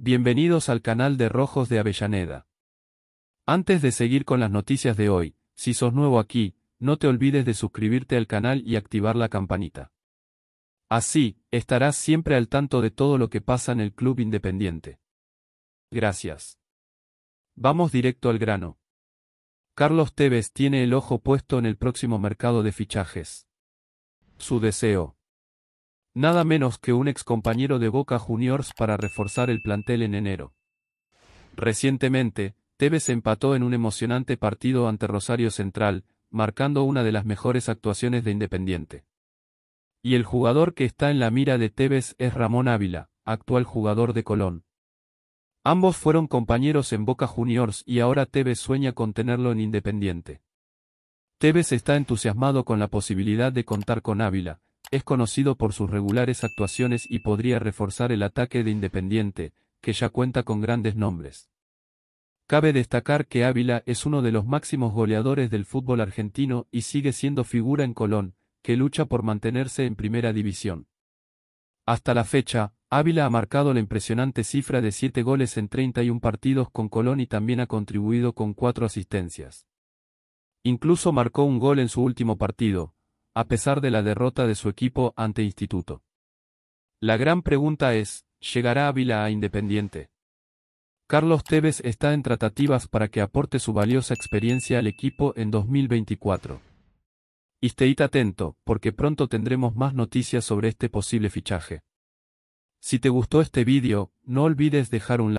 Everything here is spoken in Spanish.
Bienvenidos al canal de Rojos de Avellaneda. Antes de seguir con las noticias de hoy, si sos nuevo aquí, no te olvides de suscribirte al canal y activar la campanita. Así, estarás siempre al tanto de todo lo que pasa en el Club Independiente. Gracias. Vamos directo al grano. Carlos Tevez tiene el ojo puesto en el próximo mercado de fichajes. Su deseo, nada menos que un excompañero de Boca Juniors para reforzar el plantel en enero. Recientemente, Tevez empató en un emocionante partido ante Rosario Central, marcando una de las mejores actuaciones de Independiente. Y el jugador que está en la mira de Tevez es Ramón Ávila, actual jugador de Colón. Ambos fueron compañeros en Boca Juniors y ahora Tevez sueña con tenerlo en Independiente. Tevez está entusiasmado con la posibilidad de contar con Ávila, es conocido por sus regulares actuaciones y podría reforzar el ataque de Independiente, que ya cuenta con grandes nombres. Cabe destacar que Ávila es uno de los máximos goleadores del fútbol argentino y sigue siendo figura en Colón, que lucha por mantenerse en primera división. Hasta la fecha, Ávila ha marcado la impresionante cifra de siete goles en 31 partidos con Colón y también ha contribuido con cuatro asistencias. Incluso marcó un gol en su último partido, a pesar de la derrota de su equipo ante Instituto. La gran pregunta es, ¿llegará Ávila a Independiente? Carlos Tevez está en tratativas para que aporte su valiosa experiencia al equipo en 2024. Y atento, porque pronto tendremos más noticias sobre este posible fichaje. Si te gustó este vídeo, no olvides dejar un like.